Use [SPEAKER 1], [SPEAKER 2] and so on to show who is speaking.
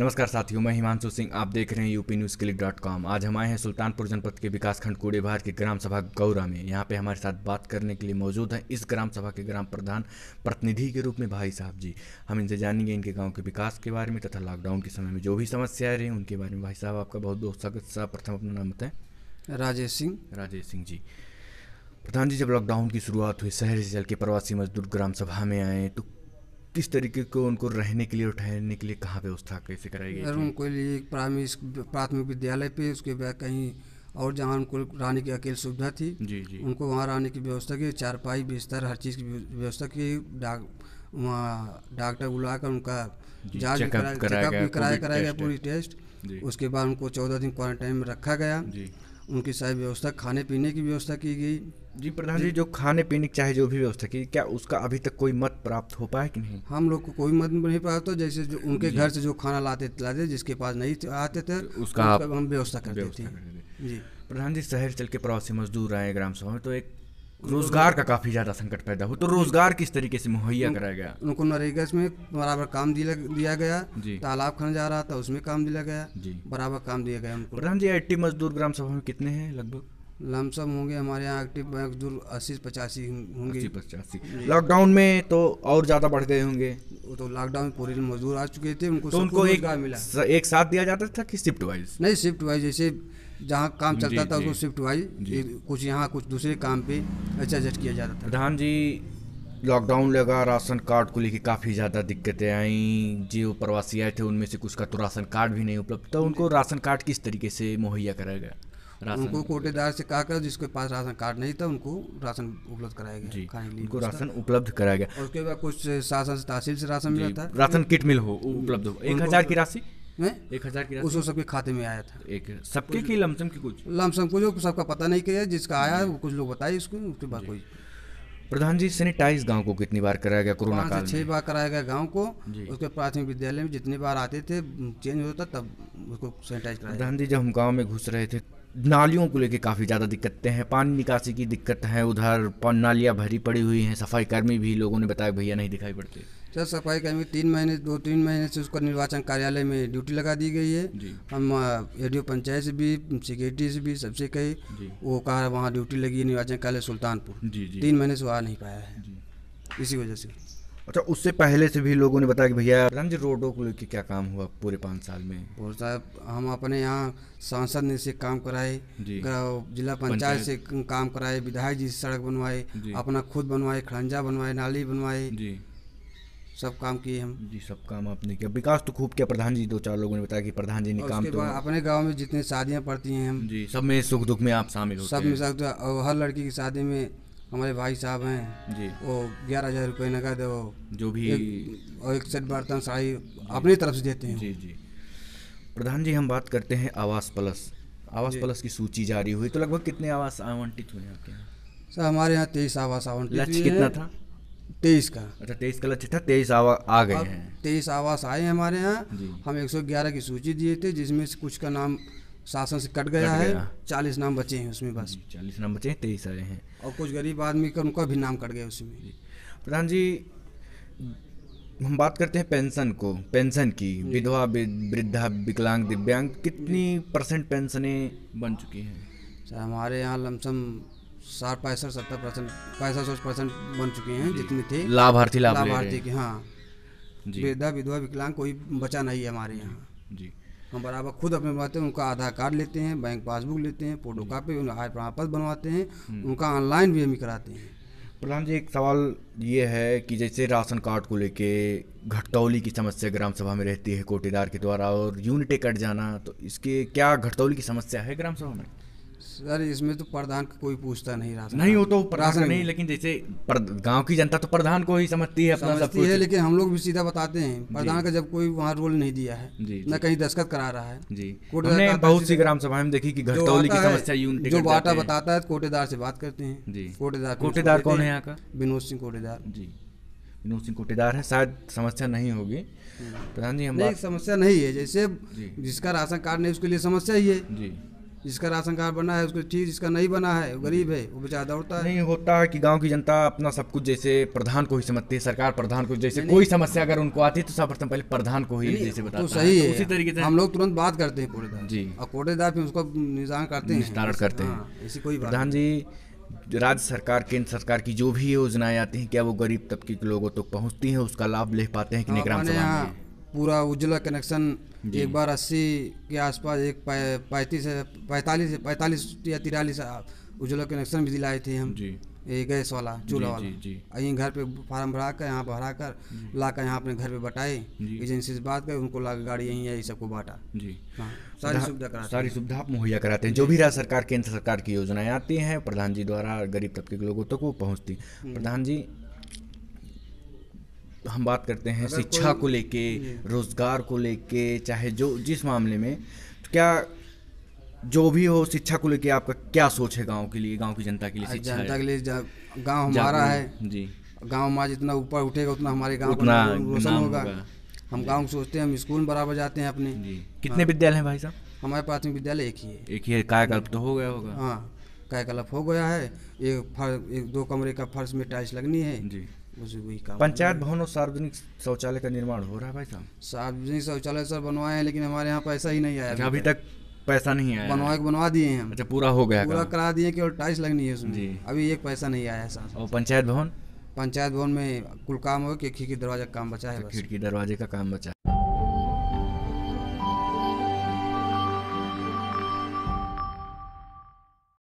[SPEAKER 1] नमस्कार साथियों मैं हिमांशु सिंह आप देख रहे हैं UP news click dot com आज हम आए हैं सुल्तानपुर जनपद के विकास खंड भार के ग्राम सभा गौरा में यहाँ पे हमारे साथ बात करने के लिए मौजूद हैं इस ग्राम सभा के ग्राम प्रधान प्रतिनिधि के रूप में भाई साहब जी हम इनसे जानेंगे इनके गाँव के विकास के बारे में तथा लॉकडाउन के समय में जो भी समस्याएं रही उनके बारे में भाई साहब आपका बहुत बहुत स्वागत साहब प्रथम अपना नाम बताएं राजेश सिंह राजेश सिंह जी प्रधान जी जब लॉकडाउन की शुरुआत हुई शहर से चल के प्रवासी मजदूर ग्राम सभा में आए तो किस तरीके को उनको रहने के लिए और ठहरने के लिए कहाँ व्यवस्था कैसे कराई गई
[SPEAKER 2] उनको लिए प्राइमरी प्राथमिक विद्यालय पे उसके बाद कहीं और जहाँ उनको रहने की अकेले सुविधा थी जी जी उनको वहाँ रहने की व्यवस्था की चारपाई बिस्तर हर चीज़ की व्यवस्था की डाक वहाँ डॉक्टर बुलाकर उनका जांच कराया कराया गया पूरी टेस्ट उसके बाद उनको चौदह दिन क्वारंटाइन में रखा गया उनकी सारी व्यवस्था खाने पीने की व्यवस्था की गई जी प्रधान जी जो खाने पीने की चाहे जो भी व्यवस्था
[SPEAKER 1] की क्या उसका अभी तक कोई मत प्राप्त हो पाया कि नहीं
[SPEAKER 2] हम लोग को कोई मत नहीं प्राप्त तो जैसे जो उनके घर से जो खाना लाते लाते जिसके पास नहीं आते थे उसका, उसका हम व्यवस्था करते
[SPEAKER 1] थे जी प्रधान जी शहर चल के प्रवासी मजदूर आए ग्राम सभा में तो एक रोजगार का काफी ज्यादा संकट पैदा हो तो रोजगार किस तरीके से मुहैया कराया गया
[SPEAKER 2] उनको नरेगा में बराबर काम दिया गया तालाब खन जा रहा था उसमें काम दिया गया बराबर काम दिया गया उनको प्रधान
[SPEAKER 1] जी एट्टी मजदूर ग्राम सभा में
[SPEAKER 2] कितने हैं लगभग लमसम होंगे हमारे यहाँ एक्टिव मजदूर अस्सी पचासी होंगे पचासी लॉकडाउन में
[SPEAKER 1] तो और ज़्यादा बढ़ गए होंगे
[SPEAKER 2] वो तो लॉकडाउन में पूरे मजदूर आ चुके थे उनको तो उनको एक मिला एक
[SPEAKER 1] साथ दिया जाता था कि शिफ्ट वाइज नहीं शिफ्ट वाइज जैसे जहाँ काम चलता था उसको शिफ्ट
[SPEAKER 2] वाइज कुछ यहाँ कुछ दूसरे काम पे एडजस्ट किया जाता था
[SPEAKER 1] प्रधान जी लॉकडाउन लगा राशन कार्ड को लेकर काफ़ी ज़्यादा दिक्कतें आईं जो प्रवासी आए थे उनमें से कुछ का तो राशन कार्ड भी नहीं उपलब्ध था उनको राशन कार्ड किस तरीके से मुहैया कराया गया उनको
[SPEAKER 2] कोटेदार से कहा कर जिसके पास राशन कार्ड नहीं था उनको राशन उपलब्ध कराया गया जी उनको राशन
[SPEAKER 1] उपलब्ध कराया गया
[SPEAKER 2] उसके बाद कुछ शासन तहसील से राशन मिला था राशन किट मिल हो उपलब्ध हो एक हज़ार की राशि एक हजार सबके खाते में आया
[SPEAKER 1] था एक सबके की
[SPEAKER 2] लमसम की कुछ लमसम कुछ सबका पता नहीं किया जिसका आया कुछ लोग बताए इसको उसके बाद कोई
[SPEAKER 1] प्रधान जी सैनिटाइज गांव को कितनी बार कराया गया कोरोना काल छह
[SPEAKER 2] बार कराया गया गांव को उसके प्राथमिक विद्यालय में जितनी बार आते थे चेंज होता तब उसको सैनिटाइज कराया प्रधान
[SPEAKER 1] जी जब हम गांव में घुस रहे थे नालियों को लेके काफ़ी ज़्यादा दिक्कतें हैं पानी निकासी की दिक्कत है उधर नालियाँ भरी पड़ी हुई हैं सफाई कर्मी भी लोगों ने बताया भैया नहीं दिखाई पड़ते
[SPEAKER 2] सर सफाई कर्मी तीन महीने दो तीन महीने से उसको निर्वाचन कार्यालय में ड्यूटी लगा दी गई है हम एडीओ पंचायत से भी सिक्योरिटी से भी सबसे कही वो कहा वहाँ ड्यूटी लगी है निर्वाचन कार्यालय सुल्तानपुर जी, जी, तीन महीने से आ नहीं पाया है इसी वजह से अच्छा उससे पहले से भी लोगों ने बताया कि भैया रंज रोडों को लेकर क्या
[SPEAKER 1] काम हुआ पूरे पाँच साल में
[SPEAKER 2] और साहब हम अपने यहाँ सांसद ने से काम कराए जिला पंचायत से काम कराए विधायक जी सड़क बनवाए अपना खुद बनवाए खड़ंजा बनवाए नाली बनवाए सब काम किए हम
[SPEAKER 1] जी सब काम आपने किया विकास तो खूब किया प्रधान जी दो चार लोगों ने बताया कि प्रधान जी ने काम तो अपने
[SPEAKER 2] गांव में जितने शादियां पड़ती हैं हम जी सब में सुख दुख में आप शामिल सब में सब हर लड़की की शादी में हमारे भाई साहब हैं जी वो ग्यारह हजार रुपये नकद वो जो भी एक, एक सेट बर्तन साड़ी अपनी तरफ से देते हैं
[SPEAKER 1] जी जी प्रधान जी हम बात करते हैं आवास प्लस आवास प्लस की सूची जारी हुई तो लगभग कितने आवास आवंटित हुए आपके यहाँ
[SPEAKER 2] सर हमारे यहाँ तेईस आवास आवंटित लक्ष्य कितना था
[SPEAKER 1] तेईस का अच्छा तेईस का लक्ष्य था तेईस आवा आ गए हैं
[SPEAKER 2] तेईस आवास आए हैं हमारे यहाँ हम एक सौ ग्यारह की सूची दिए थे जिसमें से कुछ का नाम शासन से कट गया है चालीस
[SPEAKER 1] नाम बचे हैं उसमें बस चालीस नाम बचे हैं तेईस आए हैं
[SPEAKER 2] और कुछ गरीब आदमी का उनका भी नाम कट गया उसमें
[SPEAKER 1] प्रधान जी हम बात करते हैं पेंशन को पेंशन की विधवा वृद्धा विकलांग दिव्यांग कितनी परसेंट पेंशनें बन चुकी हैं
[SPEAKER 2] सर हमारे यहाँ लमसम साठ पैंसठ सत्तर परसेंट पैंसठ सौ परसेंट बन चुके हैं जितने थे लाभार्थी लाभार्थी के हाँ वृद्धा विधवा विकलांग कोई बचा नहीं है हमारे यहाँ जी हम बराबर खुद अपने बनवाते हैं उनका आधार कार्ड लेते हैं बैंक पासबुक लेते हैं फोटो कापी उनका आय प्रमाण बनवाते हैं हम्म। उनका ऑनलाइन भी हम कराते हैं
[SPEAKER 1] प्रधान जी एक सवाल ये है कि जैसे राशन कार्ड को लेके घटतौली की समस्या ग्राम सभा में रहती है कोटेदार के द्वारा और यूनिटे कट जाना तो इसके क्या घटतौली की समस्या है ग्राम सभा में
[SPEAKER 2] सर इसमें तो प्रधान को कोई पूछता नहीं रहा नहीं वो तो प्रधान नहीं
[SPEAKER 1] लेकिन जैसे गांव की जनता तो प्रधान को ही समझती है अपना समझती सब है लेकिन
[SPEAKER 2] हम लोग भी सीधा बताते हैं प्रधान का जब कोई वहाँ रोल नहीं दिया है न कहीं दस्खत करा रहा है जी हमने बहुत सी ग्राम
[SPEAKER 1] सभा में देखी कि घटतौली की समस्या जो बाटा
[SPEAKER 2] बताता है कोटेदार से बात करते हैं जी कोटेदार कोटेदार कौन है यहाँ का
[SPEAKER 1] विनोद सिंह कोटेदार जी विनोद सिंह कोटेदार है शायद समस्या नहीं होगी हम्म। प्रधान जी हम समस्या
[SPEAKER 2] नहीं है जैसे जिसका राशन कार्ड नहीं उसके लिए समस्या ही है जी जिसका राशन कार्ड बना है उसको ठीक जिसका नहीं बना है वो गरीब
[SPEAKER 1] है वो बेचारा दौड़ता है नहीं होता है कि गांव की जनता अपना सब कुछ जैसे प्रधान को ही समझती है सरकार प्रधान को जैसे कोई समस्या अगर उनको आती है तो सर्वप्रथम पहले प्रधान को ही जैसे तो बताता तो सही है उसी तरीके से हम
[SPEAKER 2] लोग तुरंत बात करते हैं कोटेदार जी और कोटेदार फिर उसको निदान करते हैं निस्तारण करते हैं हाँ, ऐसी कोई प्रधान
[SPEAKER 1] जी राज्य सरकार केंद्र सरकार की जो भी योजनाएं आती हैं क्या वो गरीब तबके के लोगों तक पहुंचती हैं उसका लाभ ले पाते हैं कि हाँ, नहीं
[SPEAKER 2] पूरा उज्ज्वला कनेक्शन एक बार अस्सी के आसपास एक पैंतीस पैंतालीस पैंतालीस या तिरालीस उज्ज्वला कनेक्शन भी दिलाए थे हम ये गैस वाला चूल्हा वाला यहीं घर पे फार्म भरा कर यहाँ भरा कर ला कर यहाँ अपने घर पे बटाए एजेंसी से बात कर उनको ला गाड़ी यहीं यही सबको बांटा जी हाँ, सारी सुविधा कराते सारी सुविधा आप मुहैया कराते हैं जो
[SPEAKER 1] भी राज्य सरकार केंद्र सरकार की योजनाएं आती हैं प्रधान जी द्वारा गरीब तबके के लोगों तक वो पहुँचती हम्म। प्रधान जी हम बात करते हैं शिक्षा को लेके रोज़गार को लेके चाहे जो जिस मामले में तो क्या जो भी हो शिक्षा को लेके आपका क्या सोच है गांव के लिए गांव की जनता के लिए जनता के लिए गांव हमारा है जी
[SPEAKER 2] गांव हमारा जितना ऊपर उठेगा उतना हमारे गांव का रोशन होगा हम गांव सोचते हैं हम स्कूल बराबर जाते हैं अपने हाँ। कितने विद्यालय हैं भाई साहब हमारे प्राथमिक विद्यालय एक ही है
[SPEAKER 1] एक ही है कायाकल्प तो हो गया होगा हाँ
[SPEAKER 2] कायाकल्प हो गया है एक फर्श एक दो कमरे का फर्श में टाइल्स लगनी है जी मुझे वही काम पंचायत
[SPEAKER 1] भवन और सार्वजनिक शौचालय का निर्माण हो रहा है भाई साहब
[SPEAKER 2] सार्वजनिक शौचालय सर बनवाए हैं लेकिन हमारे यहाँ पैसा ही नहीं आया अच्छा, अभी तक
[SPEAKER 1] पैसा नहीं आया बनवा के बनवा दिए हैं अच्छा पूरा हो गया पूरा
[SPEAKER 2] करा दिए केवल टाइल्स लगनी है उसमें अभी एक पैसा नहीं आया सर
[SPEAKER 1] और पंचायत भवन
[SPEAKER 2] पंचायत भवन में कुल काम हो अच्छा, खिड़की दरवाजे का काम बचा है खिड़की
[SPEAKER 1] दरवाजे का काम बचा है